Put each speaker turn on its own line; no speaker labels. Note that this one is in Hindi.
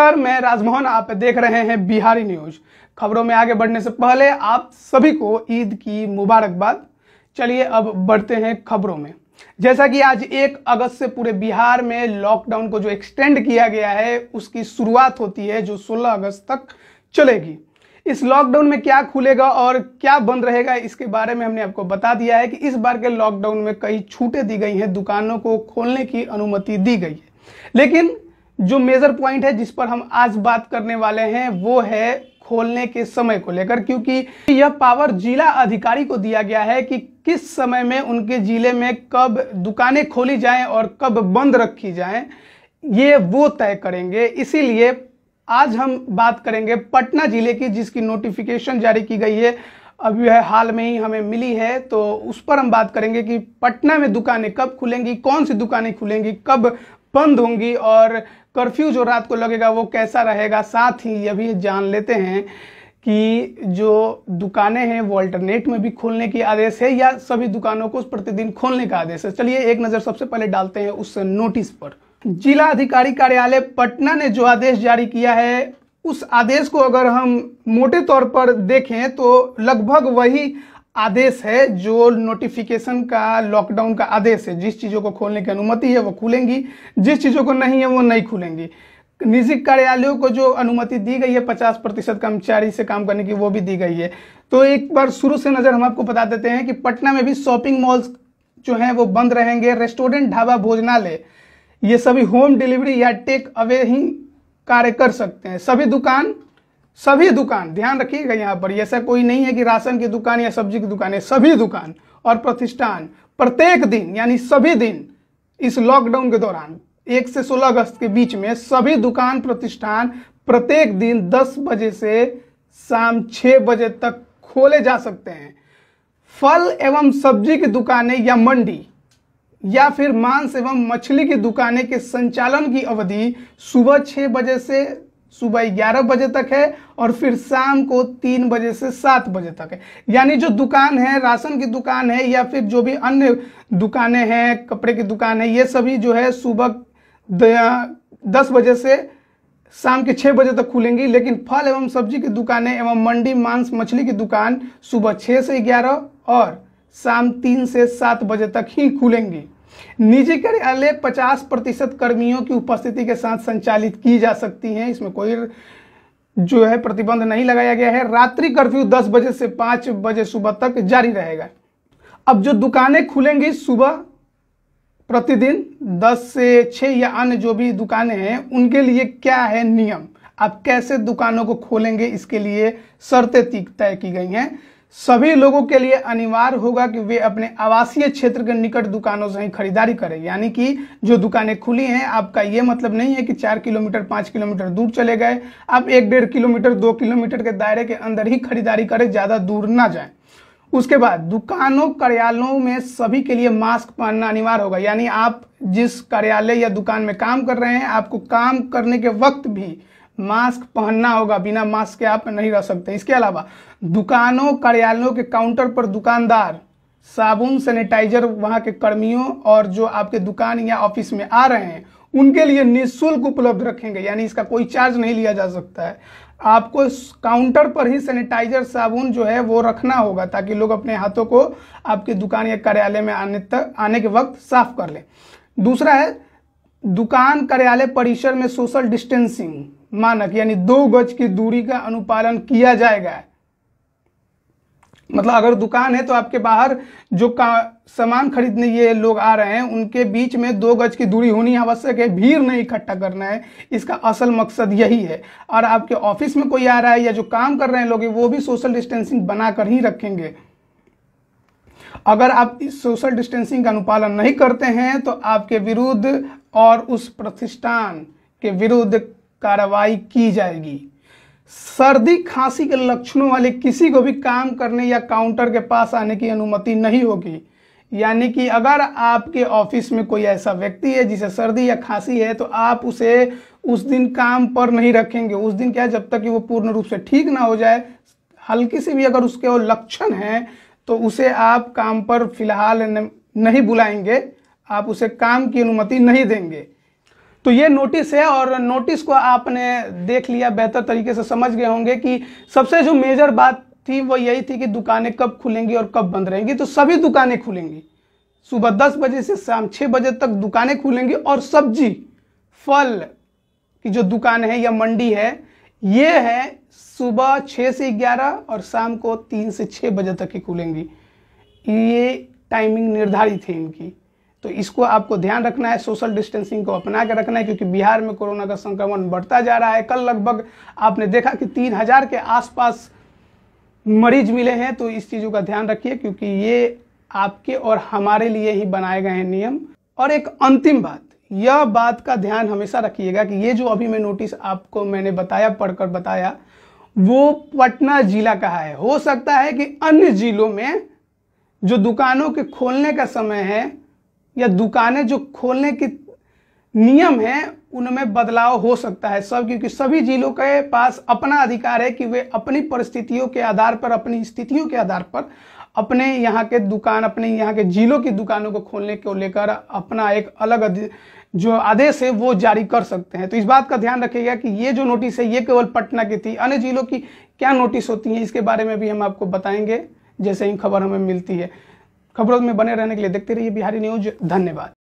नमस्कार मैं राजमोहन आप देख रहे हैं बिहारी न्यूज खबरों में आगे बढ़ने से पहले आप सभी को ईद की मुबारकबाद चलिए अब बढ़ते हैं खबरों में जैसा कि आज एक अगस्त से पूरे बिहार में लॉकडाउन को जो एक्सटेंड किया गया है उसकी शुरुआत होती है जो 16 अगस्त तक चलेगी इस लॉकडाउन में क्या खुलेगा और क्या बंद रहेगा इसके बारे में हमने आपको बता दिया है कि इस बार के लॉकडाउन में कई छूटें दी गई हैं दुकानों को खोलने की अनुमति दी गई है लेकिन जो मेजर पॉइंट है जिस पर हम आज बात करने वाले हैं वो है खोलने के समय को लेकर क्योंकि यह पावर जिला अधिकारी को दिया गया है कि किस समय में उनके जिले में कब दुकानें खोली जाएं और कब बंद रखी जाएं ये वो तय करेंगे इसीलिए आज हम बात करेंगे पटना जिले की जिसकी नोटिफिकेशन जारी की गई है अभी है हाल में ही हमें मिली है तो उस पर हम बात करेंगे कि पटना में दुकानें कब खुलेंगी कौन सी दुकानें खुलेंगी कब बंद होंगी और कर्फ्यू जो रात को लगेगा वो कैसा रहेगा साथ ही यह भी जान लेते हैं कि जो दुकानें हैं वो अल्टरनेट में भी खोलने की आदेश है या सभी दुकानों को प्रतिदिन खोलने का आदेश है चलिए एक नज़र सबसे पहले डालते हैं उस नोटिस पर जिला अधिकारी कार्यालय पटना ने जो आदेश जारी किया है उस आदेश को अगर हम मोटे तौर पर देखें तो लगभग वही आदेश है जो नोटिफिकेशन का लॉकडाउन का आदेश है जिस चीज़ों को खोलने की अनुमति है वो खुलेंगी जिस चीज़ों को नहीं है वो नहीं खुलेंगी निजी कार्यालयों को जो अनुमति दी गई है पचास प्रतिशत कर्मचारी से काम करने की वो भी दी गई है तो एक बार शुरू से नज़र हम आपको बता देते हैं कि पटना में भी शॉपिंग मॉल्स जो हैं वो बंद रहेंगे रेस्टोरेंट ढाबा भोजनालय ये सभी होम डिलीवरी या टेक अवे ही कार्य कर सकते हैं सभी दुकान सभी दुकान ध्यान रखिएगा यहाँ पर ऐसा कोई नहीं है कि राशन की दुकान या सब्जी की दुकान है सभी दुकान और प्रतिष्ठान प्रत्येक दिन यानी सभी दिन इस लॉकडाउन के दौरान एक से सोलह अगस्त के बीच में सभी दुकान प्रतिष्ठान प्रत्येक दिन दस बजे से शाम छः बजे तक खोले जा सकते हैं फल एवं सब्जी की दुकानें या मंडी या फिर मांस एवं मछली की दुकानें के संचालन की अवधि सुबह छः बजे से सुबह ग्यारह बजे तक है और फिर शाम को तीन बजे से सात बजे तक है यानी जो दुकान है राशन की दुकान है या फिर जो भी अन्य दुकानें हैं कपड़े की दुकान है ये सभी जो है सुबह दस बजे से शाम के छः बजे तक खुलेंगी लेकिन फल एवं सब्जी की दुकानें एवं मंडी मांस मछली की दुकान सुबह छः से ग्यारह और शाम तीन से सात बजे तक ही खुलेंगी निजी कार्यालय 50 प्रतिशत कर्मियों की उपस्थिति के साथ संचालित की जा सकती हैं इसमें कोई जो है प्रतिबंध नहीं लगाया गया है रात्रि कर्फ्यू 10 बजे से 5 बजे सुबह तक जारी रहेगा अब जो दुकानें खुलेंगी सुबह प्रतिदिन 10 से 6 या अन्य जो भी दुकानें हैं उनके लिए क्या है नियम आप कैसे दुकानों को खोलेंगे इसके लिए शर्तें तय की गई हैं सभी लोगों के लिए अनिवार्य होगा कि वे अपने आवासीय क्षेत्र के निकट दुकानों से ही खरीदारी करें यानी कि जो दुकानें खुली हैं आपका ये मतलब नहीं है कि चार किलोमीटर पाँच किलोमीटर दूर चले गए आप एक डेढ़ किलोमीटर दो किलोमीटर के दायरे के अंदर ही खरीदारी करें ज़्यादा दूर ना जाए उसके बाद दुकानों कार्यालयों में सभी के लिए मास्क पहनना अनिवार्य होगा यानी आप जिस कार्यालय या दुकान में काम कर रहे हैं आपको काम करने के वक्त भी मास्क पहनना होगा बिना मास्क के आप नहीं रह सकते इसके अलावा दुकानों कार्यालयों के काउंटर पर दुकानदार साबुन सैनिटाइजर वहाँ के कर्मियों और जो आपके दुकान या ऑफिस में आ रहे हैं उनके लिए निःशुल्क उपलब्ध रखेंगे यानी इसका कोई चार्ज नहीं लिया जा सकता है आपको काउंटर पर ही सैनिटाइजर साबुन जो है वो रखना होगा ताकि लोग अपने हाथों को आपके दुकान या कार्यालय में आने तक आने के वक्त साफ कर लें दूसरा है दुकान कार्यालय परिसर में सोशल डिस्टेंसिंग मानक यानी दो गज की दूरी का अनुपालन किया जाएगा मतलब अगर दुकान है तो आपके बाहर जो का सामान खरीदने ये लोग आ रहे हैं उनके बीच में दो गज की दूरी होनी आवश्यक है भीड़ नहीं इकट्ठा करना है इसका असल मकसद यही है और आपके ऑफिस में कोई आ रहा है या जो काम कर रहे हैं लोग वो भी सोशल डिस्टेंसिंग बनाकर ही रखेंगे अगर आप इस सोशल डिस्टेंसिंग का अनुपालन नहीं करते हैं तो आपके विरुद्ध और उस प्रतिष्ठान के विरुद्ध कार्रवाई की जाएगी सर्दी खांसी के लक्षणों वाले किसी को भी काम करने या काउंटर के पास आने की अनुमति नहीं होगी यानी कि अगर आपके ऑफिस में कोई ऐसा व्यक्ति है जिसे सर्दी या खांसी है तो आप उसे उस दिन काम पर नहीं रखेंगे उस दिन क्या जब तक कि वो पूर्ण रूप से ठीक ना हो जाए हल्की सी भी अगर उसके वो लक्षण हैं तो उसे आप काम पर फिलहाल नहीं बुलाएंगे आप उसे काम की अनुमति नहीं देंगे तो ये नोटिस है और नोटिस को आपने देख लिया बेहतर तरीके से समझ गए होंगे कि सबसे जो मेजर बात थी वो यही थी कि दुकानें कब खुलेंगी और कब बंद रहेंगी तो सभी दुकानें खुलेंगी सुबह दस बजे से शाम छः बजे तक दुकानें खुलेंगी और सब्जी फल की जो दुकान है या मंडी है ये है सुबह छः से ग्यारह और शाम को तीन से छः बजे तक ही खुलेंगी ये टाइमिंग निर्धारित है इनकी तो इसको आपको ध्यान रखना है सोशल डिस्टेंसिंग को अपना के रखना है क्योंकि बिहार में कोरोना का संक्रमण बढ़ता जा रहा है कल लगभग आपने देखा कि तीन हजार के आसपास मरीज मिले हैं तो इस चीज़ों का ध्यान रखिए क्योंकि ये आपके और हमारे लिए ही बनाए गए हैं नियम और एक अंतिम बात यह बात का ध्यान हमेशा रखिएगा कि ये जो अभी मैं नोटिस आपको मैंने बताया पढ़कर बताया वो पटना जिला का है हो सकता है कि अन्य जिलों में जो दुकानों के खोलने का समय है या दुकानें जो खोलने की नियम है उनमें बदलाव हो सकता है सब क्योंकि सभी जिलों के पास अपना अधिकार है कि वे अपनी परिस्थितियों के आधार पर अपनी स्थितियों के आधार पर अपने यहाँ के दुकान अपने यहाँ के जिलों की दुकानों को खोलने को लेकर अपना एक अलग जो आदेश है वो जारी कर सकते हैं तो इस बात का ध्यान रखिएगा कि ये जो नोटिस है ये केवल पटना की थी अन्य जिलों की क्या नोटिस होती है इसके बारे में भी हम आपको बताएंगे जैसे ही खबर हमें मिलती है खबरों में बने रहने के लिए देखते रहिए बिहारी न्यूज धन्यवाद